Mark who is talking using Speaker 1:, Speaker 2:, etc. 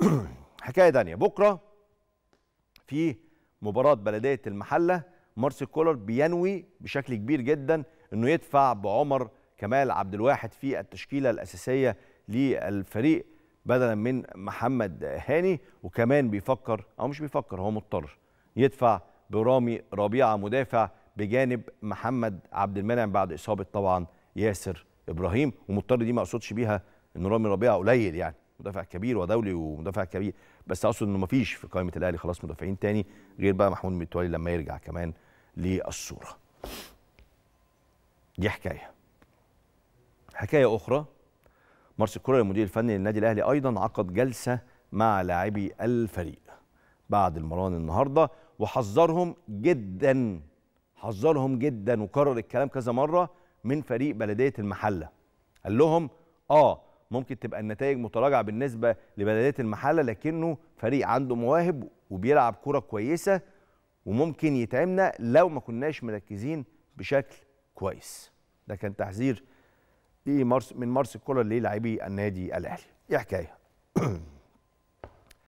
Speaker 1: حكايه تانية بكره في مباراه بلديه المحله مارسيل كولر بينوي بشكل كبير جدا انه يدفع بعمر كمال عبد الواحد في التشكيله الاساسيه للفريق بدلا من محمد هاني وكمان بيفكر او مش بيفكر هو مضطر يدفع برامي ربيعه مدافع بجانب محمد عبد المنعم بعد اصابه طبعا ياسر ابراهيم ومضطر دي ما اقصدش بيها ان رامي ربيعه قليل يعني مدافع كبير ودولي ومدافع كبير بس اقصد انه ما فيش في قائمه الاهلي خلاص مدافعين تاني غير بقى محمود متولي لما يرجع كمان للصوره دي حكايه حكايه اخرى مارس الكره المدير الفني للنادي الاهلي ايضا عقد جلسه مع لاعبي الفريق بعد المران النهارده وحذرهم جدا حذرهم جدا وكرر الكلام كذا مره من فريق بلديه المحله قال لهم اه ممكن تبقى النتائج متراجعه بالنسبه لبلديات المحله لكنه فريق عنده مواهب وبيلعب كره كويسه وممكن يتعبنا لو ما كناش مركزين بشكل كويس ده كان تحذير من مارس كولر للاعبي النادي الاهلي ايه حكايه